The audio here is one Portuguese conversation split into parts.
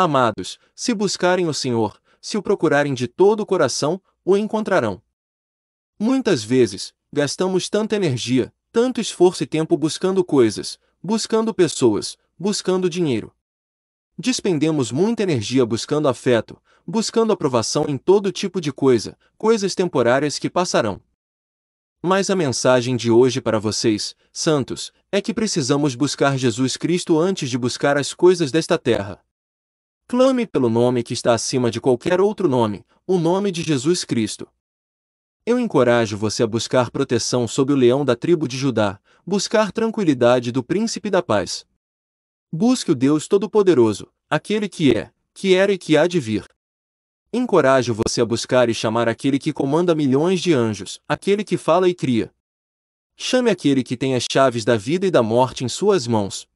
Amados, se buscarem o Senhor, se o procurarem de todo o coração, o encontrarão. Muitas vezes, gastamos tanta energia, tanto esforço e tempo buscando coisas, buscando pessoas, buscando dinheiro. Despendemos muita energia buscando afeto, buscando aprovação em todo tipo de coisa, coisas temporárias que passarão. Mas a mensagem de hoje para vocês, santos, é que precisamos buscar Jesus Cristo antes de buscar as coisas desta terra. Clame pelo nome que está acima de qualquer outro nome, o nome de Jesus Cristo. Eu encorajo você a buscar proteção sob o leão da tribo de Judá, buscar tranquilidade do príncipe da paz. Busque o Deus Todo-Poderoso, aquele que é, que era e que há de vir. Encorajo você a buscar e chamar aquele que comanda milhões de anjos, aquele que fala e cria. Chame aquele que tem as chaves da vida e da morte em suas mãos.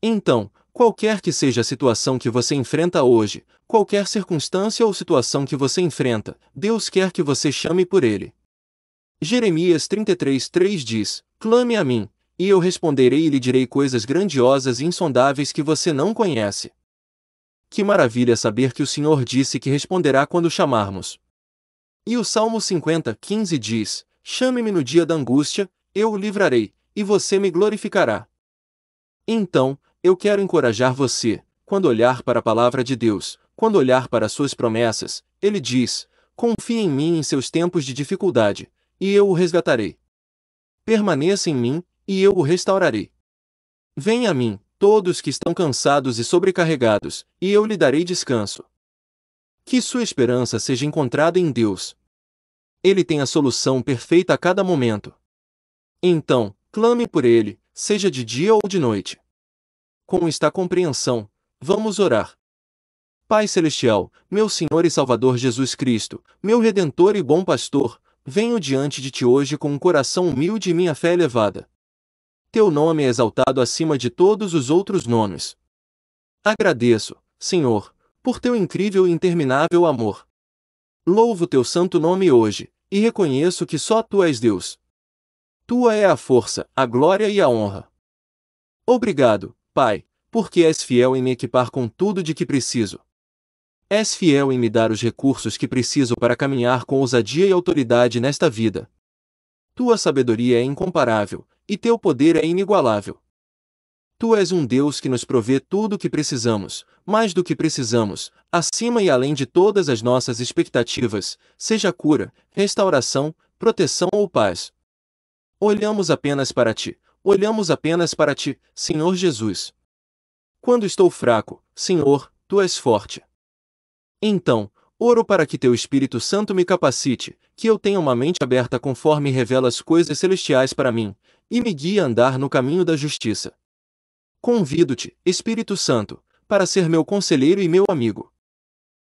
Então, Qualquer que seja a situação que você enfrenta hoje, qualquer circunstância ou situação que você enfrenta, Deus quer que você chame por ele. Jeremias 33:3 diz: Clame a mim, e eu responderei e lhe direi coisas grandiosas e insondáveis que você não conhece. Que maravilha saber que o Senhor disse que responderá quando chamarmos. E o Salmo 50, 15 diz: Chame-me no dia da angústia, eu o livrarei, e você me glorificará. Então, eu quero encorajar você, quando olhar para a palavra de Deus, quando olhar para suas promessas, ele diz: Confie em mim em seus tempos de dificuldade, e eu o resgatarei. Permaneça em mim, e eu o restaurarei. Venha a mim, todos que estão cansados e sobrecarregados, e eu lhe darei descanso. Que sua esperança seja encontrada em Deus. Ele tem a solução perfeita a cada momento. Então, clame por ele, seja de dia ou de noite com esta compreensão, vamos orar. Pai Celestial, meu Senhor e Salvador Jesus Cristo, meu Redentor e bom Pastor, venho diante de Ti hoje com um coração humilde e minha fé elevada. Teu nome é exaltado acima de todos os outros nomes. Agradeço, Senhor, por Teu incrível e interminável amor. Louvo Teu santo nome hoje, e reconheço que só Tu és Deus. Tua é a força, a glória e a honra. Obrigado, Pai, porque és fiel em me equipar com tudo de que preciso. És fiel em me dar os recursos que preciso para caminhar com ousadia e autoridade nesta vida. Tua sabedoria é incomparável, e teu poder é inigualável. Tu és um Deus que nos provê tudo o que precisamos, mais do que precisamos, acima e além de todas as nossas expectativas, seja cura, restauração, proteção ou paz. Olhamos apenas para ti, olhamos apenas para ti, Senhor Jesus. Quando estou fraco, Senhor, tu és forte. Então, oro para que teu Espírito Santo me capacite, que eu tenha uma mente aberta conforme revela as coisas celestiais para mim, e me guie a andar no caminho da justiça. Convido-te, Espírito Santo, para ser meu conselheiro e meu amigo.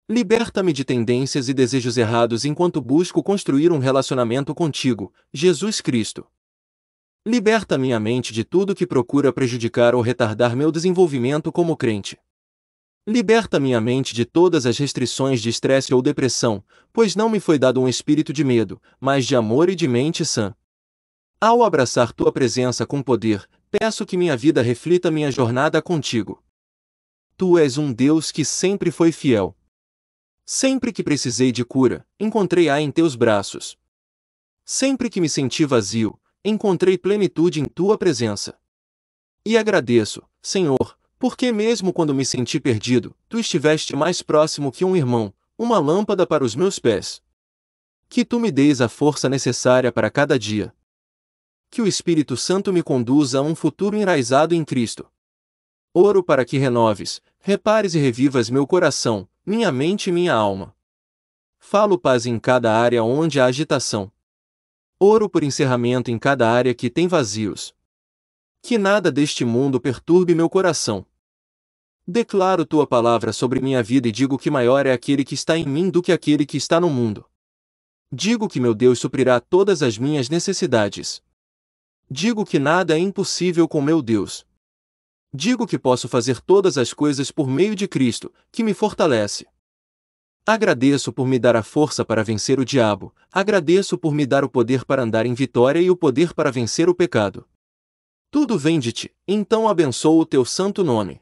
Liberta-me de tendências e desejos errados enquanto busco construir um relacionamento contigo, Jesus Cristo. Liberta minha mente de tudo que procura prejudicar ou retardar meu desenvolvimento como crente. Liberta minha mente de todas as restrições de estresse ou depressão, pois não me foi dado um espírito de medo, mas de amor e de mente sã. Ao abraçar tua presença com poder, peço que minha vida reflita minha jornada contigo. Tu és um Deus que sempre foi fiel. Sempre que precisei de cura, encontrei-a em teus braços. Sempre que me senti vazio, encontrei plenitude em tua presença. E agradeço, Senhor, porque mesmo quando me senti perdido, tu estiveste mais próximo que um irmão, uma lâmpada para os meus pés. Que tu me deis a força necessária para cada dia. Que o Espírito Santo me conduza a um futuro enraizado em Cristo. Oro para que renoves, repares e revivas meu coração, minha mente e minha alma. Falo paz em cada área onde há agitação, Ouro por encerramento em cada área que tem vazios. Que nada deste mundo perturbe meu coração. Declaro tua palavra sobre minha vida e digo que maior é aquele que está em mim do que aquele que está no mundo. Digo que meu Deus suprirá todas as minhas necessidades. Digo que nada é impossível com meu Deus. Digo que posso fazer todas as coisas por meio de Cristo, que me fortalece. Agradeço por me dar a força para vencer o diabo, agradeço por me dar o poder para andar em vitória e o poder para vencer o pecado. Tudo vem de ti, então abençoo o teu santo nome.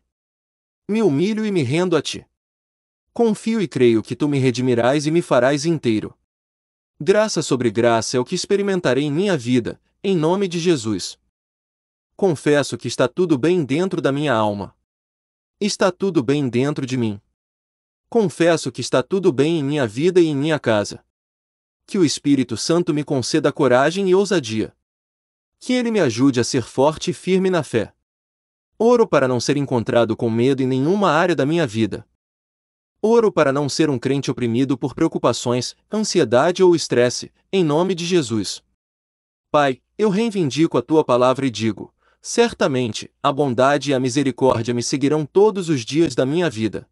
Me humilho e me rendo a ti. Confio e creio que tu me redimirás e me farás inteiro. Graça sobre graça é o que experimentarei em minha vida, em nome de Jesus. Confesso que está tudo bem dentro da minha alma. Está tudo bem dentro de mim confesso que está tudo bem em minha vida e em minha casa. Que o Espírito Santo me conceda coragem e ousadia. Que ele me ajude a ser forte e firme na fé. Oro para não ser encontrado com medo em nenhuma área da minha vida. Oro para não ser um crente oprimido por preocupações, ansiedade ou estresse, em nome de Jesus. Pai, eu reivindico a tua palavra e digo: certamente, a bondade e a misericórdia me seguirão todos os dias da minha vida.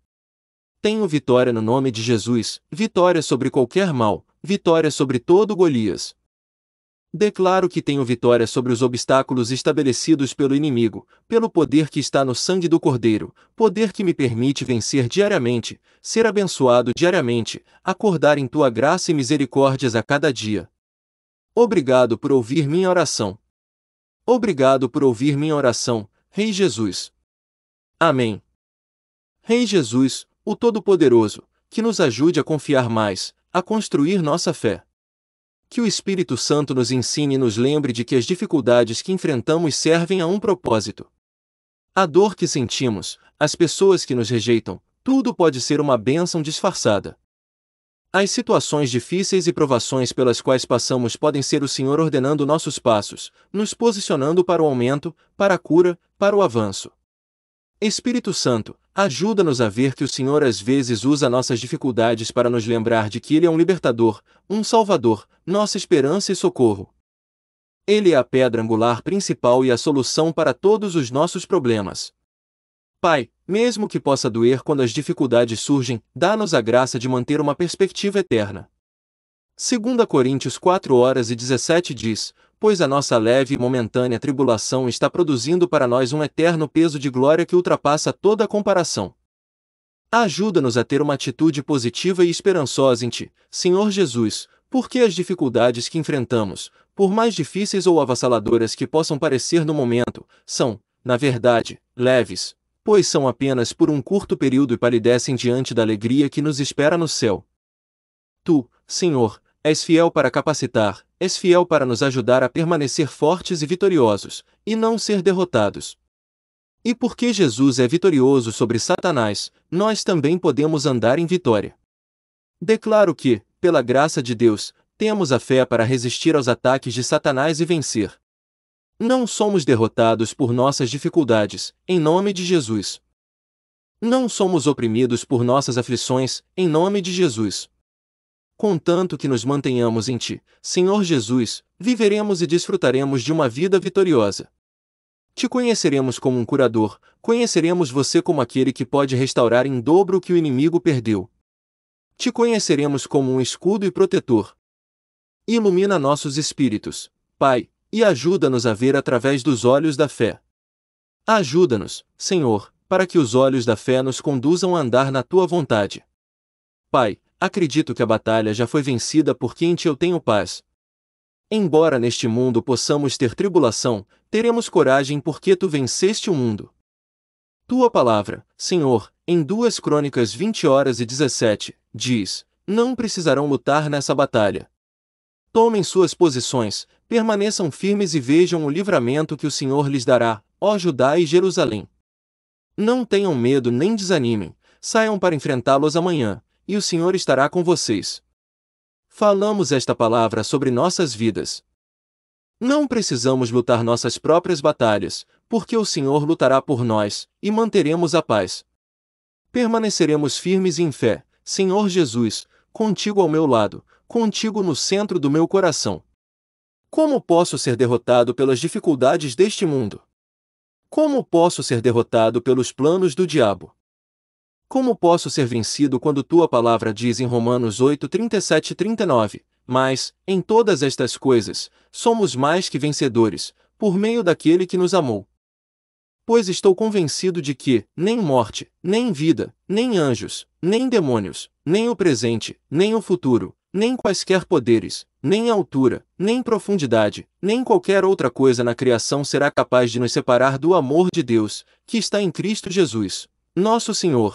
Tenho vitória no nome de Jesus, vitória sobre qualquer mal, vitória sobre todo Golias. Declaro que tenho vitória sobre os obstáculos estabelecidos pelo inimigo, pelo poder que está no sangue do Cordeiro, poder que me permite vencer diariamente, ser abençoado diariamente, acordar em tua graça e misericórdias a cada dia. Obrigado por ouvir minha oração. Obrigado por ouvir minha oração, Rei Jesus. Amém. Rei Jesus, o Todo-Poderoso, que nos ajude a confiar mais, a construir nossa fé. Que o Espírito Santo nos ensine e nos lembre de que as dificuldades que enfrentamos servem a um propósito. A dor que sentimos, as pessoas que nos rejeitam, tudo pode ser uma bênção disfarçada. As situações difíceis e provações pelas quais passamos podem ser o Senhor ordenando nossos passos, nos posicionando para o aumento, para a cura, para o avanço. Espírito Santo, ajuda-nos a ver que o Senhor às vezes usa nossas dificuldades para nos lembrar de que Ele é um libertador, um salvador, nossa esperança e socorro. Ele é a pedra angular principal e a solução para todos os nossos problemas. Pai, mesmo que possa doer quando as dificuldades surgem, dá-nos a graça de manter uma perspectiva eterna. 2 Coríntios 4 horas e 17 diz, pois a nossa leve e momentânea tribulação está produzindo para nós um eterno peso de glória que ultrapassa toda a comparação. Ajuda-nos a ter uma atitude positiva e esperançosa em Ti, Senhor Jesus, porque as dificuldades que enfrentamos, por mais difíceis ou avassaladoras que possam parecer no momento, são, na verdade, leves, pois são apenas por um curto período e palidecem diante da alegria que nos espera no céu. Tu, Senhor, És fiel para capacitar, és fiel para nos ajudar a permanecer fortes e vitoriosos, e não ser derrotados. E porque Jesus é vitorioso sobre Satanás, nós também podemos andar em vitória. Declaro que, pela graça de Deus, temos a fé para resistir aos ataques de Satanás e vencer. Não somos derrotados por nossas dificuldades, em nome de Jesus. Não somos oprimidos por nossas aflições, em nome de Jesus contanto que nos mantenhamos em Ti, Senhor Jesus, viveremos e desfrutaremos de uma vida vitoriosa. Te conheceremos como um curador, conheceremos você como aquele que pode restaurar em dobro o que o inimigo perdeu. Te conheceremos como um escudo e protetor. Ilumina nossos espíritos, Pai, e ajuda-nos a ver através dos olhos da fé. Ajuda-nos, Senhor, para que os olhos da fé nos conduzam a andar na tua vontade. Pai, Acredito que a batalha já foi vencida por quem eu tenho paz. Embora neste mundo possamos ter tribulação, teremos coragem porque tu venceste o mundo. Tua palavra, Senhor, em 2 Crônicas 20 horas e 17, diz: Não precisarão lutar nessa batalha. Tomem suas posições, permaneçam firmes e vejam o livramento que o Senhor lhes dará, ó Judá e Jerusalém. Não tenham medo nem desanimem, saiam para enfrentá-los amanhã, e o Senhor estará com vocês. Falamos esta palavra sobre nossas vidas. Não precisamos lutar nossas próprias batalhas, porque o Senhor lutará por nós, e manteremos a paz. Permaneceremos firmes em fé, Senhor Jesus, contigo ao meu lado, contigo no centro do meu coração. Como posso ser derrotado pelas dificuldades deste mundo? Como posso ser derrotado pelos planos do diabo? Como posso ser vencido quando tua palavra diz em Romanos 8, 37 e 39, mas, em todas estas coisas, somos mais que vencedores, por meio daquele que nos amou. Pois estou convencido de que, nem morte, nem vida, nem anjos, nem demônios, nem o presente, nem o futuro, nem quaisquer poderes, nem altura, nem profundidade, nem qualquer outra coisa na criação será capaz de nos separar do amor de Deus, que está em Cristo Jesus, nosso Senhor.